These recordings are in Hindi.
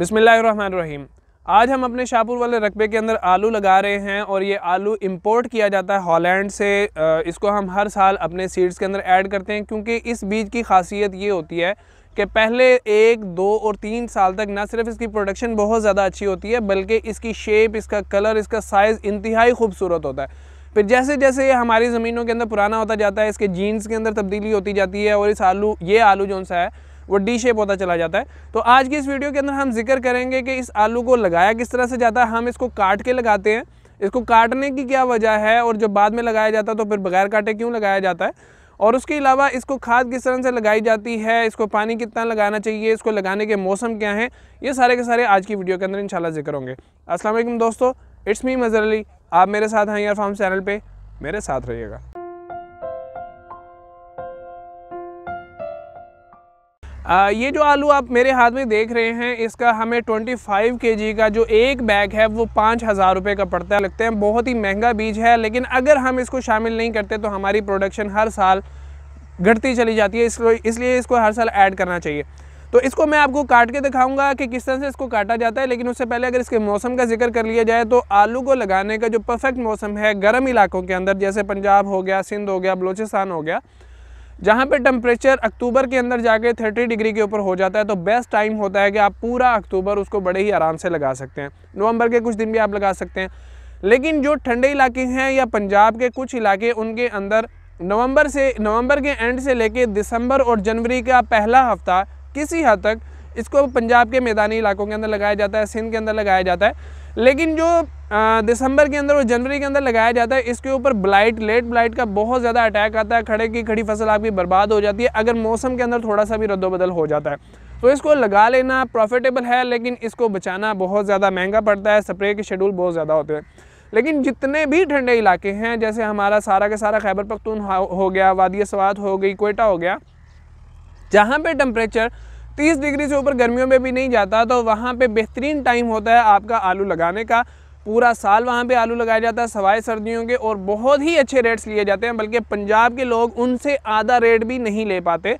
बिसमीम आज हम अपने शाहपुर वाले रकबे के अंदर आलू लगा रहे हैं और ये आलू इंपोर्ट किया जाता है हॉलैंड से इसको हम हर साल अपने सीड्स के अंदर ऐड करते हैं क्योंकि इस बीज की खासियत ये होती है कि पहले एक दो और तीन साल तक ना सिर्फ इसकी प्रोडक्शन बहुत ज़्यादा अच्छी होती है बल्कि इसकी शेप इसका कलर इसका साइज़ इंतहाई खूबसूरत होता है फिर जैसे जैसे ये हमारी ज़मीनों के अंदर पुराना होता जाता है इसके जीन्स के अंदर तब्दीली होती जाती है और इस आलू ये आलू जो सा है वो डी शेप होता चला जाता है तो आज की इस वीडियो के अंदर हम जिक्र करेंगे कि इस आलू को लगाया किस तरह से जाता है हम इसको काट के लगाते हैं इसको काटने की क्या वजह है और जब बाद में लगाया जाता है तो फिर बगैर काटे क्यों लगाया जाता है और उसके अलावा इसको खाद किस तरह से लगाई जाती है इसको पानी कितना लगाना चाहिए इसको लगाने के मौसम क्या हैं ये सारे के सारे आज की वीडियो के अंदर इंशाल्लाह जिक्र होंगे असल दोस्तों इट्स मी मज़र अली आप मेरे साथ हैं यार फार्म चैनल पे मेरे साथ रहिएगा आ, ये जो आलू आप मेरे हाथ में देख रहे हैं इसका हमें 25 जी का जो एक बैग है वो पाँच हज़ार रुपये का पड़ता है लगते हैं बहुत ही महंगा बीज है लेकिन अगर हम इसको शामिल नहीं करते तो हमारी प्रोडक्शन हर साल घटती चली जाती है इसको इसलिए इसको हर साल ऐड करना चाहिए तो इसको मैं आपको काट के दिखाऊंगा कि किस तरह से इसको काटा जाता है लेकिन उससे पहले अगर इसके मौसम का जिक्र कर लिया जाए तो आलू को लगाने का जो परफेक्ट मौसम है गर्म इलाकों के अंदर जैसे पंजाब हो गया सिंध हो गया बलूचिस्तान हो गया जहाँ पे टेम्परेचर अक्टूबर के अंदर जाके 30 डिग्री के ऊपर हो जाता है तो बेस्ट टाइम होता है कि आप पूरा अक्टूबर उसको बड़े ही आराम से लगा सकते हैं नवंबर के कुछ दिन भी आप लगा सकते हैं लेकिन जो ठंडे इलाके हैं या पंजाब के कुछ इलाके उनके अंदर नवंबर से नवंबर के एंड से लेके दिसंबर और जनवरी का पहला हफ्ता किसी हद तक इसको पंजाब के मैदानी इलाकों के अंदर लगाया जाता है सिंध के अंदर लगाया जाता है लेकिन जो दिसंबर के अंदर और जनवरी के अंदर लगाया जाता है इसके ऊपर ब्लाइट लेट ब्लाइट का बहुत ज़्यादा अटैक आता है खड़े की खड़ी फसल आपकी बर्बाद हो जाती है अगर मौसम के अंदर थोड़ा सा भी रद्दोबदल हो जाता है तो इसको लगा लेना प्रॉफिटेबल है लेकिन इसको बचाना बहुत ज़्यादा महंगा पड़ता है स्प्रे के शेड्यूल बहुत ज़्यादा होते हैं लेकिन जितने भी ठंडे इलाके हैं जैसे हमारा सारा का सारा खैबर पख्तून हो गया वादिया सवात हो गई कोयटा हो गया जहाँ पे टेम्परेचर तीस डिग्री से ऊपर गर्मियों में भी नहीं जाता तो वहाँ पर बेहतरीन टाइम होता है आपका आलू लगाने का पूरा साल वहाँ पे आलू लगाया जाता है सवाए सर्दियों के और बहुत ही अच्छे रेट्स लिए जाते हैं बल्कि पंजाब के लोग उनसे आधा रेट भी नहीं ले पाते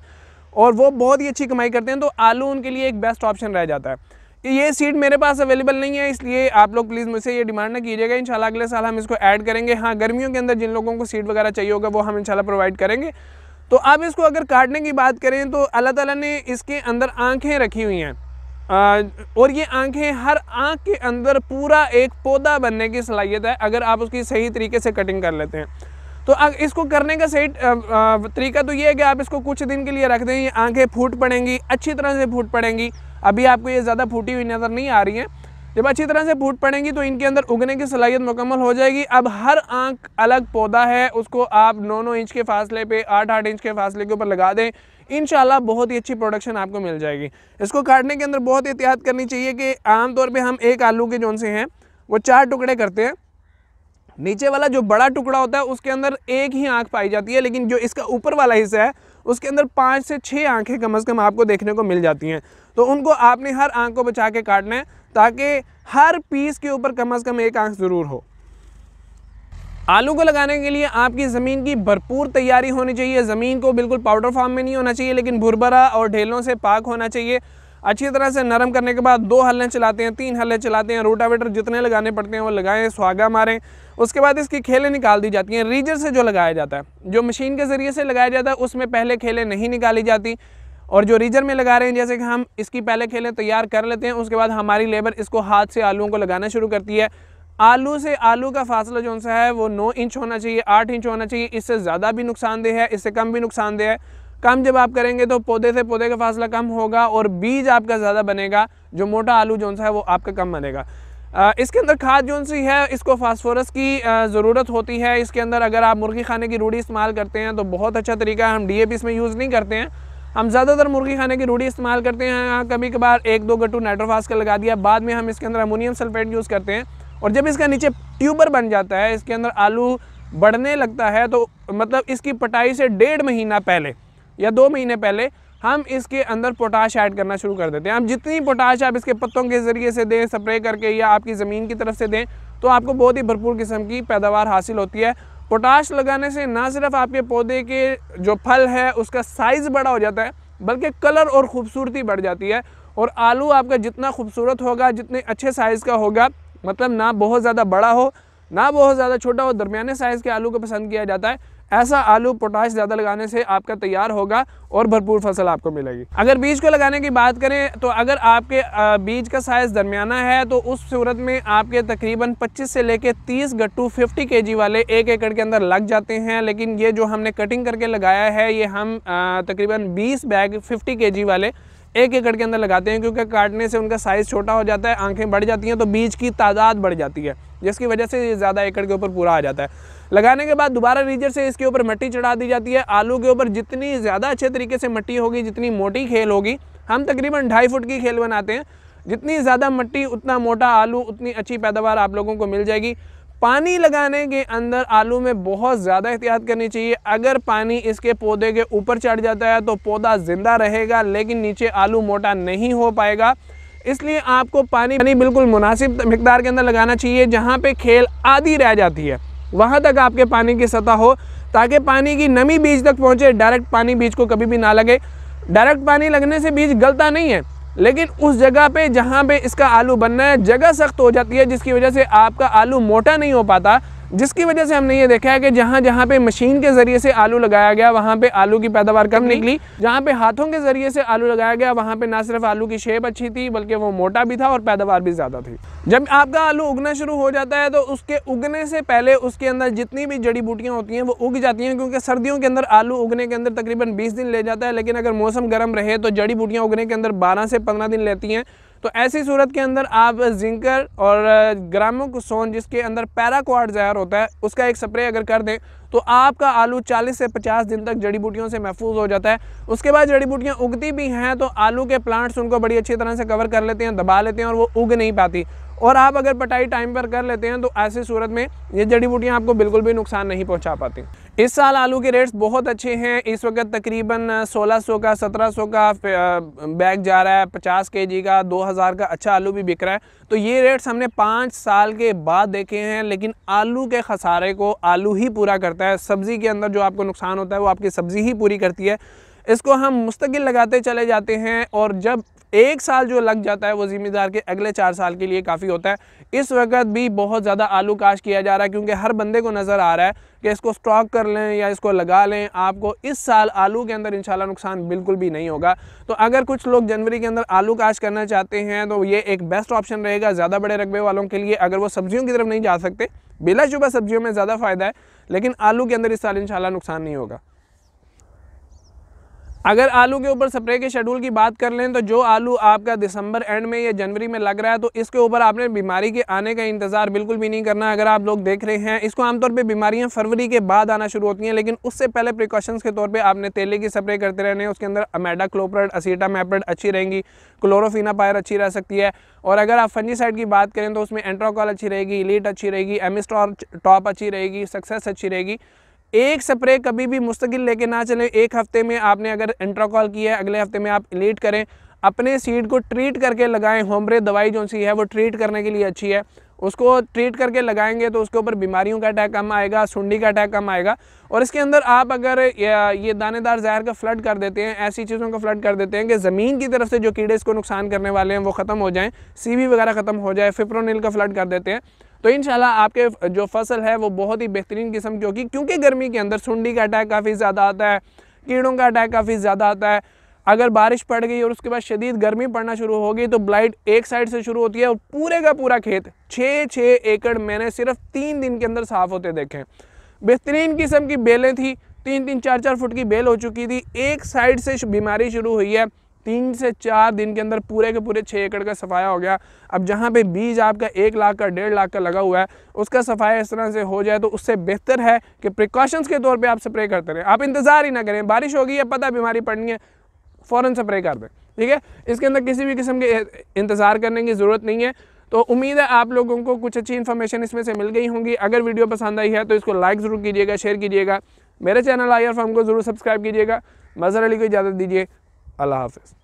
और वो बहुत ही अच्छी कमाई करते हैं तो आलू उनके लिए एक बेस्ट ऑप्शन रह जाता है ये सीड मेरे पास अवेलेबल नहीं है इसलिए आप लोग प्लीज़ मुझसे ये डिमांड ना कीजिएगा इन अगले साल हम इसको ऐड करेंगे हाँ गर्मियों के अंदर जिन लोगों को सीड वगैरह चाहिए होगा वो हम इन प्रोवाइड करेंगे तो अब इसको अगर काटने की बात करें तो अल्लाह ताला ने इसके अंदर आंखें रखी हुई हैं और ये आंखें हर आंख के अंदर पूरा एक पौधा बनने की सलाहियत है अगर आप उसकी सही तरीके से कटिंग कर लेते हैं तो इसको करने का सही तरीका तो ये है कि आप इसको कुछ दिन के लिए रख दें ये आँखें फूट पड़ेंगी अच्छी तरह से फूट पड़ेंगी अभी आपको ये ज़्यादा फूटी हुई नज़र नहीं आ रही हैं जब अच्छी तरह से फूट पड़ेंगी तो इनके अंदर उगने की सलाहियत मुकम्मल हो जाएगी अब हर आंख अलग पौधा है उसको आप नौ नौ इंच के फासले पे आठ आठ इंच के फासले के ऊपर लगा दें इन बहुत ही अच्छी प्रोडक्शन आपको मिल जाएगी इसको काटने के अंदर बहुत एहतियात करनी चाहिए कि आमतौर पर हम एक आलू के जोन से हैं वो चार टुकड़े करते हैं नीचे वाला जो बड़ा टुकड़ा होता है उसके अंदर एक ही आंख पाई जाती है लेकिन जो इसका ऊपर वाला हिस्सा है उसके अंदर पाँच से छः आंखें कम अज़ कम आपको देखने को मिल जाती हैं तो उनको आपने हर आंख को बचा के काटना है ताकि हर पीस के ऊपर कम अज़ कम एक आंख ज़रूर हो आलू को लगाने के लिए आपकी ज़मीन की भरपूर तैयारी होनी चाहिए ज़मीन को बिल्कुल पाउडर फॉर्म में नहीं होना चाहिए लेकिन भुरभरा और ढेलों से पाक होना चाहिए अच्छी तरह से नरम करने के बाद दो हल्ले चलाते हैं तीन हल्ले चलाते हैं रोटावेटर जितने लगाने पड़ते हैं वो लगाएं स्वागा मारें उसके बाद इसकी खेलें निकाल दी जाती हैं रीजर से जो लगाया जाता है जो मशीन के ज़रिए से लगाया जाता है उसमें पहले खेलें नहीं निकाली जाती और जो रीजर में लगा रहे हैं जैसे कि हम इसकी पहले खेलें तैयार कर लेते हैं उसके बाद हमारी लेबर इसको हाथ से आलूओं को लगाना शुरू करती है आलू से आलू का फासला जो सा है वो नौ इंच होना चाहिए आठ इंच होना चाहिए इससे ज़्यादा भी नुकसानदेह है इससे कम भी नुकसानदेह है कम जब आप करेंगे तो पौधे से पौधे का फासला कम होगा और बीज आपका ज़्यादा बनेगा जो मोटा आलू जो सा है वो आपका कम बनेगा इसके अंदर खाद जो सी है इसको फास्फोरस की ज़रूरत होती है इसके अंदर अगर आप मुर्गी खाने की रूढ़ी इस्तेमाल करते हैं तो बहुत अच्छा तरीका है हम डी इसमें यूज़ नहीं करते हैं हम ज़्यादातर मुर्गी खाने की रोटी इस्तेमाल करते हैं हाँ, कभी कभार एक दो गट्टू नाइट्रोफास का लगा दिया बाद में हम इसके अंदर अमोनियम सल्फेट यूज़ करते हैं और जब इसका नीचे ट्यूबर बन जाता है इसके अंदर आलू बढ़ने लगता है तो मतलब इसकी पटाई से डेढ़ महीना पहले या दो महीने पहले हम इसके अंदर पोटाश ऐड करना शुरू कर देते हैं हम जितनी पोटाश आप इसके पत्तों के ज़रिए से दें स्प्रे करके या आपकी ज़मीन की तरफ से दें तो आपको बहुत ही भरपूर किस्म की पैदावार हासिल होती है पोटाश लगाने से ना सिर्फ आपके पौधे के जो फल है उसका साइज़ बड़ा हो जाता है बल्कि कलर और ख़ूबसूरती बढ़ जाती है और आलू आपका जितना खूबसूरत होगा जितने अच्छे साइज़ का होगा मतलब ना बहुत ज़्यादा बड़ा हो ना बहुत ज़्यादा छोटा और दरमियाने साइज़ के आलू को पसंद किया जाता है ऐसा आलू पोटाश ज़्यादा लगाने से आपका तैयार होगा और भरपूर फसल आपको मिलेगी अगर बीज को लगाने की बात करें तो अगर आपके बीज का साइज़ दरमियाना है तो उस सूरत में आपके तकरीबन 25 से लेके 30 गट्टू 50 केजी वाले एक एकड़ के अंदर लग जाते हैं लेकिन ये जो हमने कटिंग करके लगाया है ये हम तकरीबन बीस बैग फिफ्टी के वाले एक एकड़ के अंदर लगाते हैं क्योंकि काटने से उनका साइज़ छोटा हो जाता है आंखें बढ़ जाती हैं तो बीज की तादाद बढ़ जाती है जिसकी वजह से ये ज़्यादा एकड़ के ऊपर पूरा आ जाता है लगाने के बाद दोबारा रीजर से इसके ऊपर मट्टी चढ़ा दी जाती है आलू के ऊपर जितनी ज़्यादा अच्छे तरीके से मट्टी होगी जितनी मोटी खेल होगी हम तकरीबन ढाई फुट की खेल बनाते हैं जितनी ज़्यादा मट्टी उतना मोटा आलू उतनी अच्छी पैदावार आप लोगों को मिल जाएगी पानी लगाने के अंदर आलू में बहुत ज़्यादा एहतियात करनी चाहिए अगर पानी इसके पौधे के ऊपर चढ़ जाता है तो पौधा ज़िंदा रहेगा लेकिन नीचे आलू मोटा नहीं हो पाएगा इसलिए आपको पानी पानी बिल्कुल मुनासिब मकदार के अंदर लगाना चाहिए जहाँ पे खेल आधी रह जाती है वहाँ तक आपके पानी की सतह हो ताकि पानी की नमी बीज तक पहुँचे डायरेक्ट पानी बीज को कभी भी ना लगे डायरेक्ट पानी लगने से बीज गलता नहीं है लेकिन उस जगह पे जहाँ पे इसका आलू बनना है जगह सख्त हो जाती है जिसकी वजह से आपका आलू मोटा नहीं हो पाता जिसकी वजह से हमने ये देखा है कि जहाँ जहाँ पे मशीन के ज़रिए से आलू लगाया गया वहाँ पे आलू की पैदावार कम हम्म। निकली जहाँ पे हाथों के ज़रिए से आलू लगाया गया वहाँ पे ना सिर्फ आलू की शेप अच्छी थी बल्कि वो मोटा भी था और पैदावार भी ज़्यादा थी जब आपका आलू उगना शुरू हो जाता है तो उसके उगने से पहले उसके अंदर जितनी भी जड़ी बूटियाँ होती हैं वो उग जाती हैं क्योंकि सर्दियों के अंदर आलू उगने के अंदर तकरीबन बीस दिन ले जाता है लेकिन अगर मौसम गर्म रहे तो जड़ी बूटियाँ उगने के अंदर बारह से पंद्रह दिन लेती हैं तो ऐसी सूरत के अंदर आप जिंकर और सोन जिसके अंदर पैराक्वाड जहर होता है उसका एक स्प्रे अगर कर दें तो आपका आलू 40 से 50 दिन तक जड़ी बूटियों से महफूज हो जाता है उसके बाद जड़ी बूटियाँ उगती भी हैं तो आलू के प्लांट्स उनको बड़ी अच्छी तरह से कवर कर लेते हैं दबा लेते हैं और वो उग नहीं पाती और आप अगर पटाई टाइम पर कर लेते हैं तो ऐसे सूरत में ये जड़ी बूटियाँ आपको बिल्कुल भी नुकसान नहीं पहुँचा पाती इस साल आलू के रेट्स बहुत अच्छे हैं इस वक्त तकरीबन 1600 का 1700 का बैग जा रहा है 50 केजी का 2000 का अच्छा आलू भी बिक रहा है तो ये रेट्स हमने पाँच साल के बाद देखे हैं लेकिन आलू के खसारे को आलू ही पूरा करता है सब्ज़ी के अंदर जो आपको नुकसान होता है वो आपकी सब्ज़ी ही पूरी करती है इसको हम मुस्तकिल लगाते चले जाते हैं और जब एक साल जो लग जाता है वो ज़िम्मेदार के अगले चार साल के लिए काफ़ी होता है इस वक्त भी बहुत ज़्यादा आलू काश किया जा रहा है क्योंकि हर बंदे को नज़र आ रहा है कि इसको स्टॉक कर लें या इसको लगा लें आपको इस साल आलू के अंदर इंशाल्लाह नुकसान बिल्कुल भी नहीं होगा तो अगर कुछ लोग जनवरी के अंदर आलू काश करना चाहते हैं तो ये एक बेस्ट ऑप्शन रहेगा ज़्यादा बड़े रकबे वालों के लिए अगर वो सब्जियों की तरफ नहीं जा सकते बिलाशुबा सब्जियों में ज़्यादा फ़ायदा है लेकिन आलू के अंदर इस साल इंशाल्लाह नुकसान नहीं होगा अगर आलू के ऊपर स्प्रे के शेड्यूल की बात कर लें तो जो आलू आपका दिसंबर एंड में या जनवरी में लग रहा है तो इसके ऊपर आपने बीमारी के आने का इंतज़ार बिल्कुल भी नहीं करना अगर आप लोग देख रहे हैं इसको आमतौर पे बीमारियां फरवरी के बाद आना शुरू होती हैं लेकिन उससे पहले प्रिकॉशंस के तौर पर आपने तेले की स्प्रे करते रहने उसके अंदर अमेडा क्लोपरेड असीटामेपरेड अच्छी रहेंगी क्लोरोफिना पायर अच्छी रह सकती है और अगर आप फंजीसाइड की बात करें तो उसमें एंट्रोकॉल अच्छी रहेगी इलीट अच्छी रहेगी एमिस्टॉर टॉप अच्छी रहेगी सक्सेस अच्छी रहेगी एक स्प्रे कभी भी मुस्तकिल लेके ना चलें एक हफ्ते में आपने अगर इंट्राकॉल किया है अगले हफ्ते में आप इलीट करें अपने सीड को ट्रीट करके लगाएं होमरे दवाई जो सी है वो ट्रीट करने के लिए अच्छी है उसको ट्रीट करके लगाएंगे तो उसके ऊपर बीमारियों का अटैक कम आएगा सुंडी का अटैक कम आएगा और इसके अंदर आप अगर ये दानेदार जहर का फ्लड कर देते हैं ऐसी चीज़ों का फ्लड कर देते हैं कि ज़मीन की तरफ से जो कीड़े इसको नुकसान करने वाले हैं वो ख़त्म हो जाएँ सी वगैरह ख़त्म हो जाए फिप्रोनिल का फ्लड कर देते हैं तो इन आपके जो फसल है वो बहुत ही बेहतरीन किस्म की होगी क्योंकि गर्मी के अंदर सुंडी का अटैक काफ़ी ज़्यादा आता है कीड़ों का अटैक काफ़ी ज़्यादा आता है अगर बारिश पड़ गई और उसके बाद शदीद गर्मी पड़ना शुरू हो गई तो ब्लाइट एक साइड से शुरू होती है और पूरे का पूरा खेत छः छः एकड़ मैंने सिर्फ तीन दिन के अंदर साफ़ होते देखे बेहतरीन किस्म की बेलें थी तीन तीन चार चार फुट की बेल हो चुकी थी एक साइड से बीमारी शुरू हुई है तीन से चार दिन के अंदर पूरे के पूरे छः एकड़ का सफाया हो गया अब जहाँ पे बीज आपका एक लाख का डेढ़ लाख का लगा हुआ है उसका सफाया इस तरह से हो जाए तो उससे बेहतर है कि प्रिकॉशंस के तौर पे आप स्प्रे करते रहें आप इंतज़ार ही ना करें बारिश होगी या पता बीमारी पड़नी है फ़ौरन स्प्रे कर दें ठीक है इसके अंदर किसी भी किस्म के इंतज़ार करने की ज़रूरत नहीं है तो उम्मीद है आप लोगों को कुछ अच्छी इन्फॉर्मेशन इसमें से मिल गई होंगी अगर वीडियो पसंद आई है तो इसको लाइक ज़रूर कीजिएगा शेयर कीजिएगा मेरे चैनल आई आर फार्म को ज़रूर सब्सक्राइब कीजिएगा मज़र अली को इजाज़त दीजिए अल्लाह हाफिज़